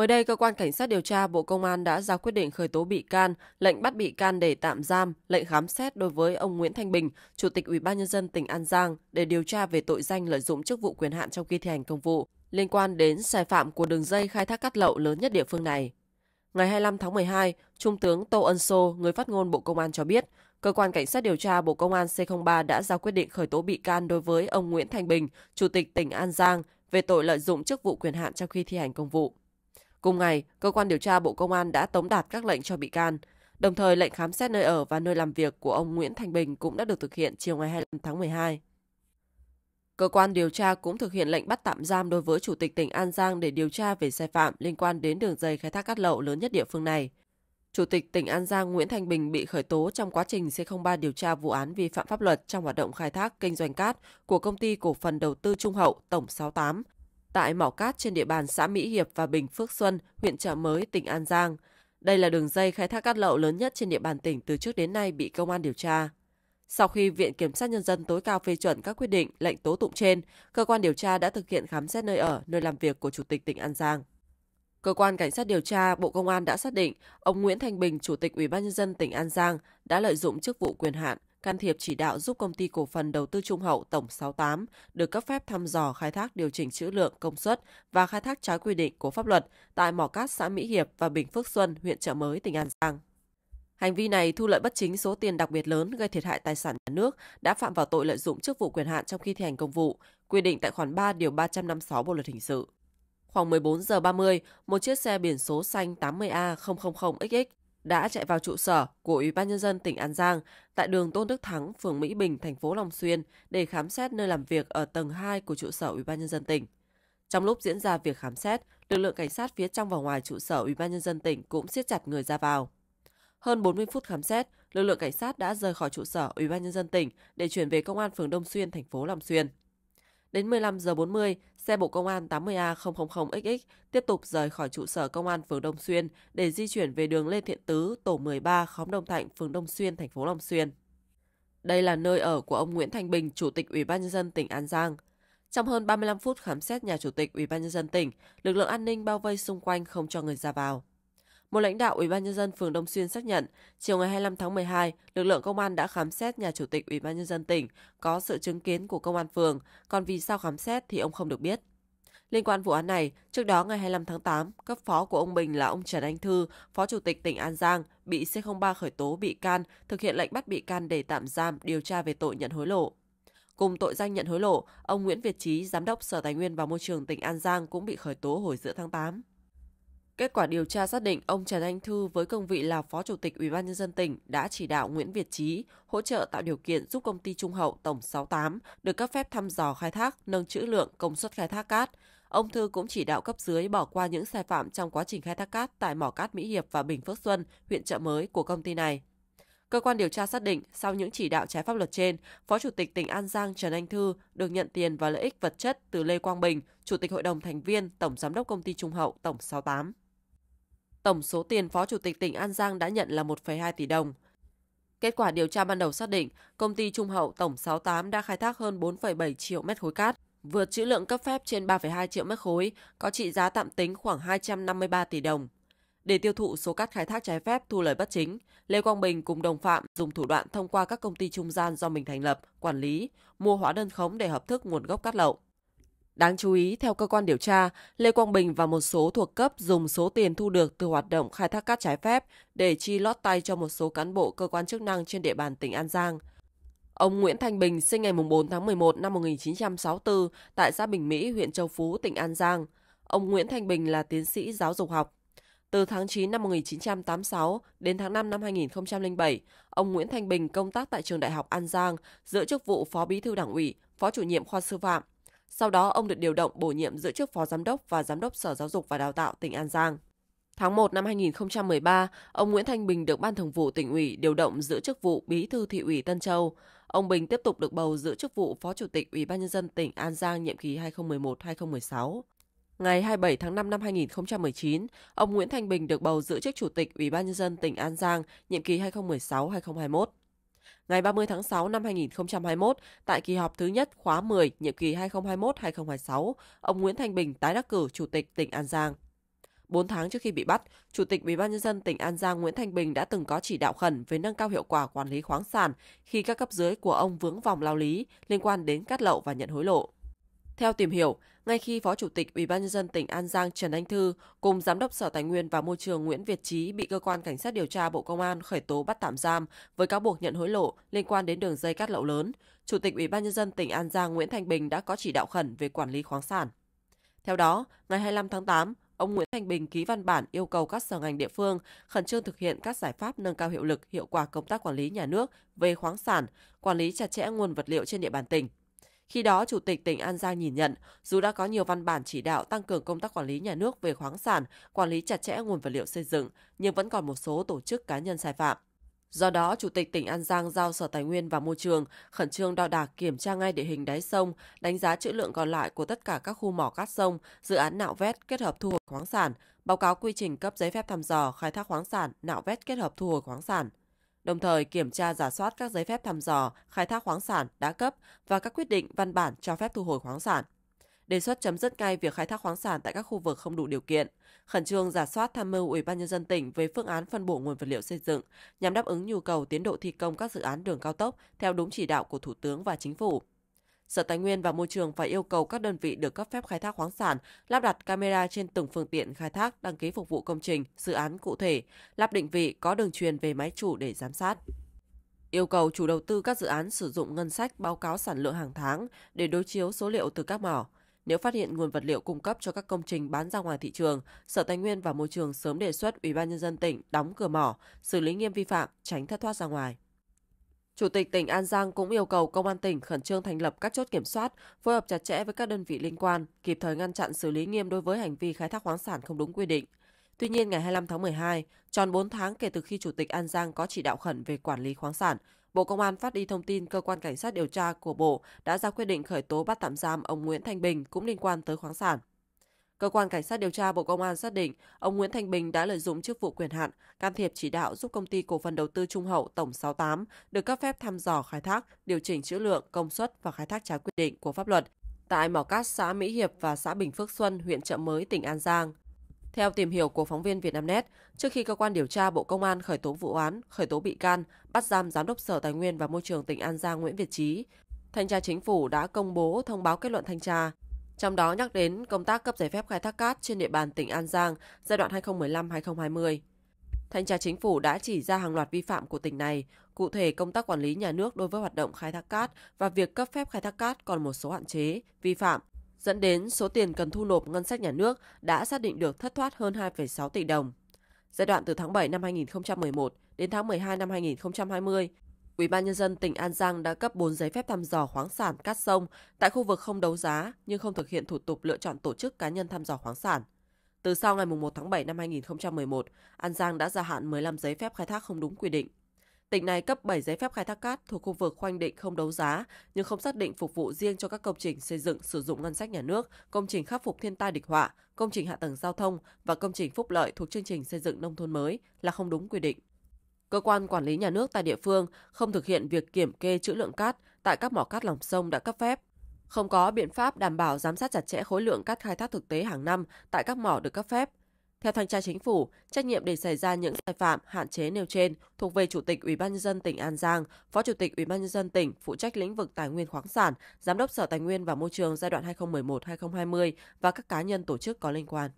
Mới đây, cơ quan cảnh sát điều tra Bộ Công an đã ra quyết định khởi tố bị can, lệnh bắt bị can để tạm giam, lệnh khám xét đối với ông Nguyễn Thanh Bình, Chủ tịch Ủy ban nhân dân tỉnh An Giang để điều tra về tội danh lợi dụng chức vụ quyền hạn trong khi thi hành công vụ liên quan đến sai phạm của đường dây khai thác cát lậu lớn nhất địa phương này. Ngày 25 tháng 12, Trung tướng Tô Ân Sô, người phát ngôn Bộ Công an cho biết, Cơ quan Cảnh sát điều tra Bộ Công an C03 đã ra quyết định khởi tố bị can đối với ông Nguyễn Thanh Bình, Chủ tịch tỉnh An Giang, về tội lợi dụng chức vụ quyền hạn trong khi thi hành công vụ. Cùng ngày, cơ quan điều tra Bộ Công an đã tống đạt các lệnh cho bị can. Đồng thời, lệnh khám xét nơi ở và nơi làm việc của ông Nguyễn Thành Bình cũng đã được thực hiện chiều ngày 25 tháng 12. Cơ quan điều tra cũng thực hiện lệnh bắt tạm giam đối với Chủ tịch tỉnh An Giang để điều tra về sai phạm liên quan đến đường dây khai thác cát lậu lớn nhất địa phương này. Chủ tịch tỉnh An Giang Nguyễn Thành Bình bị khởi tố trong quá trình C03 điều tra vụ án vi phạm pháp luật trong hoạt động khai thác kinh doanh cát của công ty cổ phần đầu tư Trung Hậu tổng 68 tại mỏ cát trên địa bàn xã Mỹ Hiệp và Bình Phước Xuân, huyện Chợ Mới, tỉnh An Giang. Đây là đường dây khai thác cát lậu lớn nhất trên địa bàn tỉnh từ trước đến nay bị công an điều tra. Sau khi Viện Kiểm sát Nhân dân tối cao phê chuẩn các quyết định, lệnh tố tụng trên, cơ quan điều tra đã thực hiện khám xét nơi ở, nơi làm việc của Chủ tịch tỉnh An Giang. Cơ quan Cảnh sát điều tra Bộ Công an đã xác định ông Nguyễn Thanh Bình, Chủ tịch Ủy ban Nhân dân tỉnh An Giang đã lợi dụng chức vụ quyền hạn, can thiệp chỉ đạo giúp công ty cổ phần đầu tư trung hậu tổng 68 được cấp phép thăm dò khai thác điều chỉnh trữ lượng công suất và khai thác trái quy định của pháp luật tại mỏ cát xã Mỹ Hiệp và Bình Phước Xuân, huyện Trợ Mới, tỉnh An Giang. Hành vi này thu lợi bất chính số tiền đặc biệt lớn gây thiệt hại tài sản nhà nước đã phạm vào tội lợi dụng chức vụ quyền hạn trong khi thi hành công vụ, quy định tại khoản 3 điều 356 Bộ luật hình sự. Khoảng 14 giờ 30, một chiếc xe biển số xanh 80A000XX đã chạy vào trụ sở của Ủy ban nhân dân tỉnh An Giang tại đường Tôn Đức Thắng, phường Mỹ Bình, thành phố Long Xuyên để khám xét nơi làm việc ở tầng 2 của trụ sở Ủy ban nhân dân tỉnh. Trong lúc diễn ra việc khám xét, lực lượng cảnh sát phía trong và ngoài trụ sở Ủy ban nhân dân tỉnh cũng siết chặt người ra vào. Hơn 40 phút khám xét, lực lượng cảnh sát đã rời khỏi trụ sở Ủy ban nhân dân tỉnh để chuyển về công an phường Đông Xuyên, thành phố Long Xuyên. Đến 15 giờ 40, xe Bộ Công an 80A000XX tiếp tục rời khỏi trụ sở Công an phường Đông Xuyên để di chuyển về đường Lê Thiện Tứ, tổ 13, khóm Đông Thạnh, phường Đông Xuyên, thành phố Long Xuyên. Đây là nơi ở của ông Nguyễn Thanh Bình, Chủ tịch Ủy ban nhân dân tỉnh An Giang. Trong hơn 35 phút khám xét nhà Chủ tịch Ủy ban nhân dân tỉnh, lực lượng an ninh bao vây xung quanh không cho người ra vào. Một lãnh đạo Ủy ban nhân dân phường Đông Xuyên xác nhận, chiều ngày 25 tháng 12, lực lượng công an đã khám xét nhà chủ tịch Ủy ban nhân dân tỉnh có sự chứng kiến của công an phường, còn vì sao khám xét thì ông không được biết. Liên quan vụ án này, trước đó ngày 25 tháng 8, cấp phó của ông Bình là ông Trần Anh Thư, phó chủ tịch tỉnh An Giang, bị C03 khởi tố bị can, thực hiện lệnh bắt bị can để tạm giam điều tra về tội nhận hối lộ. Cùng tội danh nhận hối lộ, ông Nguyễn Việt Trí, giám đốc Sở Tài nguyên và Môi trường tỉnh An Giang cũng bị khởi tố hồi giữa tháng 8. Kết quả điều tra xác định ông Trần Anh Thư với cương vị là Phó Chủ tịch Ủy ban nhân dân tỉnh đã chỉ đạo Nguyễn Việt Trí hỗ trợ tạo điều kiện giúp công ty Trung Hậu tổng 68 được cấp phép thăm dò khai thác, nâng trữ lượng công suất khai thác cát. Ông Thư cũng chỉ đạo cấp dưới bỏ qua những sai phạm trong quá trình khai thác cát tại mỏ cát Mỹ Hiệp và Bình Phước Xuân, huyện Chợ Mới của công ty này. Cơ quan điều tra xác định, sau những chỉ đạo trái pháp luật trên, Phó Chủ tịch tỉnh An Giang Trần Anh Thư được nhận tiền và lợi ích vật chất từ Lê Quang Bình, Chủ tịch Hội đồng Thành viên, Tổng Giám đốc Công ty Trung Hậu Tổng 68. Tổng số tiền Phó Chủ tịch tỉnh An Giang đã nhận là 1,2 tỷ đồng. Kết quả điều tra ban đầu xác định, công ty Trung Hậu Tổng 68 đã khai thác hơn 4,7 triệu mét khối cát, vượt trữ lượng cấp phép trên 3,2 triệu mét khối, có trị giá tạm tính khoảng 253 tỷ đồng. Để tiêu thụ số cát khai thác trái phép thu lời bất chính, Lê Quang Bình cùng đồng phạm dùng thủ đoạn thông qua các công ty trung gian do mình thành lập, quản lý, mua hóa đơn khống để hợp thức nguồn gốc cát lậu. Đáng chú ý, theo cơ quan điều tra, Lê Quang Bình và một số thuộc cấp dùng số tiền thu được từ hoạt động khai thác cát trái phép để chi lót tay cho một số cán bộ cơ quan chức năng trên địa bàn tỉnh An Giang. Ông Nguyễn Thanh Bình sinh ngày 4 tháng 11 năm 1964 tại xã Bình Mỹ, huyện Châu Phú, tỉnh An Giang. Ông Nguyễn Thanh Bình là tiến sĩ giáo dục học. Từ tháng 9 năm 1986 đến tháng 5 năm 2007, ông Nguyễn Thanh Bình công tác tại trường Đại học An Giang giữ chức vụ Phó Bí thư Đảng ủy, Phó chủ nhiệm khoa sư phạm, sau đó ông được điều động bổ nhiệm giữ chức phó giám đốc và giám đốc Sở Giáo dục và Đào tạo tỉnh An Giang. Tháng 1 năm 2013, ông Nguyễn Thanh Bình được Ban Thường vụ tỉnh ủy điều động giữ chức vụ Bí thư thị ủy Tân Châu. Ông Bình tiếp tục được bầu giữ chức vụ Phó Chủ tịch Ủy ban nhân dân tỉnh An Giang nhiệm kỳ 2011-2016. Ngày 27 tháng 5 năm 2019, ông Nguyễn Thanh Bình được bầu giữ chức Chủ tịch Ủy ban nhân dân tỉnh An Giang nhiệm kỳ 2016-2021 ngày 30 tháng 6 năm 2021 tại kỳ họp thứ nhất khóa 10 nhiệm kỳ 2021-2026, ông Nguyễn Thanh Bình tái đắc cử Chủ tịch tỉnh An Giang. bốn tháng trước khi bị bắt, Chủ tịch UBND tỉnh An Giang Nguyễn Thanh Bình đã từng có chỉ đạo khẩn về nâng cao hiệu quả quản lý khoáng sản khi các cấp dưới của ông vướng vòng lao lý liên quan đến cát lậu và nhận hối lộ. Theo tìm hiểu, ngay khi Phó Chủ tịch UBND tỉnh An Giang Trần Anh Thư cùng Giám đốc Sở Tài nguyên và Môi trường Nguyễn Việt Trí bị cơ quan Cảnh sát điều tra Bộ Công an khởi tố bắt tạm giam với cáo buộc nhận hối lộ liên quan đến đường dây cát lậu lớn, Chủ tịch UBND tỉnh An Giang Nguyễn Thanh Bình đã có chỉ đạo khẩn về quản lý khoáng sản. Theo đó, ngày 25 tháng 8, ông Nguyễn Thanh Bình ký văn bản yêu cầu các sở ngành địa phương khẩn trương thực hiện các giải pháp nâng cao hiệu lực, hiệu quả công tác quản lý nhà nước về khoáng sản, quản lý chặt chẽ nguồn vật liệu trên địa bàn tỉnh khi đó, Chủ tịch tỉnh An Giang nhìn nhận, dù đã có nhiều văn bản chỉ đạo tăng cường công tác quản lý nhà nước về khoáng sản, quản lý chặt chẽ nguồn vật liệu xây dựng, nhưng vẫn còn một số tổ chức cá nhân sai phạm. Do đó, Chủ tịch tỉnh An Giang giao Sở Tài nguyên và Môi trường khẩn trương đo đạc kiểm tra ngay địa hình đáy sông, đánh giá trữ lượng còn lại của tất cả các khu mỏ cát sông, dự án nạo vét kết hợp thu hồi khoáng sản, báo cáo quy trình cấp giấy phép thăm dò khai thác khoáng sản, nạo vét kết hợp thu hồi khoáng sản đồng thời kiểm tra giả soát các giấy phép thăm dò, khai thác khoáng sản đã cấp và các quyết định văn bản cho phép thu hồi khoáng sản. Đề xuất chấm dứt ngay việc khai thác khoáng sản tại các khu vực không đủ điều kiện, khẩn trương giả soát tham mưu Ủy ban nhân dân tỉnh về phương án phân bổ nguồn vật liệu xây dựng nhằm đáp ứng nhu cầu tiến độ thi công các dự án đường cao tốc theo đúng chỉ đạo của Thủ tướng và Chính phủ Sở Tài nguyên và Môi trường phải yêu cầu các đơn vị được cấp phép khai thác khoáng sản lắp đặt camera trên từng phương tiện khai thác đăng ký phục vụ công trình, dự án cụ thể, lắp định vị có đường truyền về máy chủ để giám sát. Yêu cầu chủ đầu tư các dự án sử dụng ngân sách báo cáo sản lượng hàng tháng để đối chiếu số liệu từ các mỏ. Nếu phát hiện nguồn vật liệu cung cấp cho các công trình bán ra ngoài thị trường, Sở Tài nguyên và Môi trường sớm đề xuất Ủy ban nhân dân tỉnh đóng cửa mỏ, xử lý nghiêm vi phạm, tránh thất thoát ra ngoài. Chủ tịch tỉnh An Giang cũng yêu cầu công an tỉnh khẩn trương thành lập các chốt kiểm soát, phối hợp chặt chẽ với các đơn vị liên quan, kịp thời ngăn chặn xử lý nghiêm đối với hành vi khai thác khoáng sản không đúng quy định. Tuy nhiên, ngày 25 tháng 12, tròn 4 tháng kể từ khi Chủ tịch An Giang có chỉ đạo khẩn về quản lý khoáng sản, Bộ Công an phát đi thông tin cơ quan cảnh sát điều tra của Bộ đã ra quyết định khởi tố bắt tạm giam ông Nguyễn Thanh Bình cũng liên quan tới khoáng sản. Cơ quan Cảnh sát điều tra Bộ Công an xác định ông Nguyễn Thanh Bình đã lợi dụng chức vụ quyền hạn, can thiệp chỉ đạo giúp công ty cổ phần đầu tư Trung Hậu Tổng 68 được cấp phép thăm dò khai thác, điều chỉnh chữ lượng, công suất và khai thác trái quy định của pháp luật tại mỏ cát xã Mỹ Hiệp và xã Bình Phước Xuân, huyện Chợ Mới, tỉnh An Giang. Theo tìm hiểu của phóng viên Vietnamnet, trước khi cơ quan điều tra Bộ Công an khởi tố vụ án, khởi tố bị can, bắt giam giám đốc Sở Tài nguyên và Môi trường tỉnh An Giang Nguyễn Việt Trí, Thanh tra Chính phủ đã công bố thông báo kết luận thanh tra trong đó nhắc đến công tác cấp giấy phép khai thác cát trên địa bàn tỉnh An Giang giai đoạn 2015-2020. Thanh tra chính phủ đã chỉ ra hàng loạt vi phạm của tỉnh này, cụ thể công tác quản lý nhà nước đối với hoạt động khai thác cát và việc cấp phép khai thác cát còn một số hạn chế, vi phạm, dẫn đến số tiền cần thu nộp ngân sách nhà nước đã xác định được thất thoát hơn 2,6 tỷ đồng. Giai đoạn từ tháng 7 năm 2011 đến tháng 12 năm 2020, Ủy ban nhân dân tỉnh An Giang đã cấp 4 giấy phép thăm dò khoáng sản cát sông tại khu vực không đấu giá nhưng không thực hiện thủ tục lựa chọn tổ chức cá nhân thăm dò khoáng sản. Từ sau ngày 1 tháng 7 năm 2011, An Giang đã gia hạn 15 giấy phép khai thác không đúng quy định. Tỉnh này cấp 7 giấy phép khai thác cát thuộc khu vực khoanh định không đấu giá nhưng không xác định phục vụ riêng cho các công trình xây dựng sử dụng ngân sách nhà nước, công trình khắc phục thiên tai địch họa, công trình hạ tầng giao thông và công trình phúc lợi thuộc chương trình xây dựng nông thôn mới là không đúng quy định. Cơ quan quản lý nhà nước tại địa phương không thực hiện việc kiểm kê chữ lượng cát tại các mỏ cát lòng sông đã cấp phép, không có biện pháp đảm bảo giám sát chặt chẽ khối lượng cát khai thác thực tế hàng năm tại các mỏ được cấp phép. Theo thanh tra chính phủ, trách nhiệm để xảy ra những sai phạm, hạn chế nêu trên thuộc về Chủ tịch Ủy ban nhân dân tỉnh An Giang, Phó Chủ tịch Ủy ban nhân dân tỉnh phụ trách lĩnh vực tài nguyên khoáng sản, Giám đốc Sở Tài nguyên và Môi trường giai đoạn 2011-2020 và các cá nhân tổ chức có liên quan.